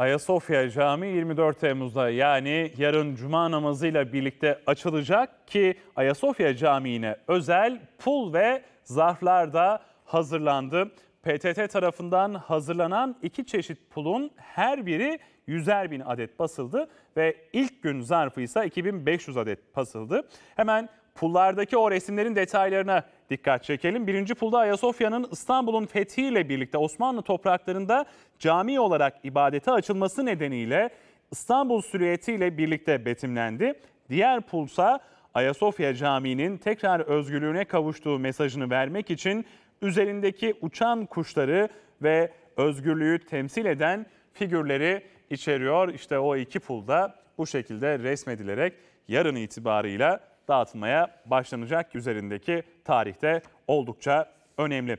Ayasofya Camii 24 Temmuz'da yani yarın cuma namazıyla birlikte açılacak ki Ayasofya Camii'ne özel pul ve zarflar da hazırlandı. PTT tarafından hazırlanan iki çeşit pulun her biri 100'er bin adet basıldı ve ilk gün zarfı ise 2500 adet basıldı. Hemen pullardaki o resimlerin detaylarına dikkat çekelim. Birinci pulda Ayasofya'nın İstanbul'un fethiyle birlikte Osmanlı topraklarında cami olarak ibadete açılması nedeniyle İstanbul silüetiyle birlikte betimlendi. Diğer pulsa Ayasofya Camii'nin tekrar özgürlüğüne kavuştuğu mesajını vermek için üzerindeki uçan kuşları ve özgürlüğü temsil eden figürleri içeriyor. İşte o iki pulda bu şekilde resmedilerek yarın itibarıyla dağıtmaya başlanacak üzerindeki tarihte oldukça önemli.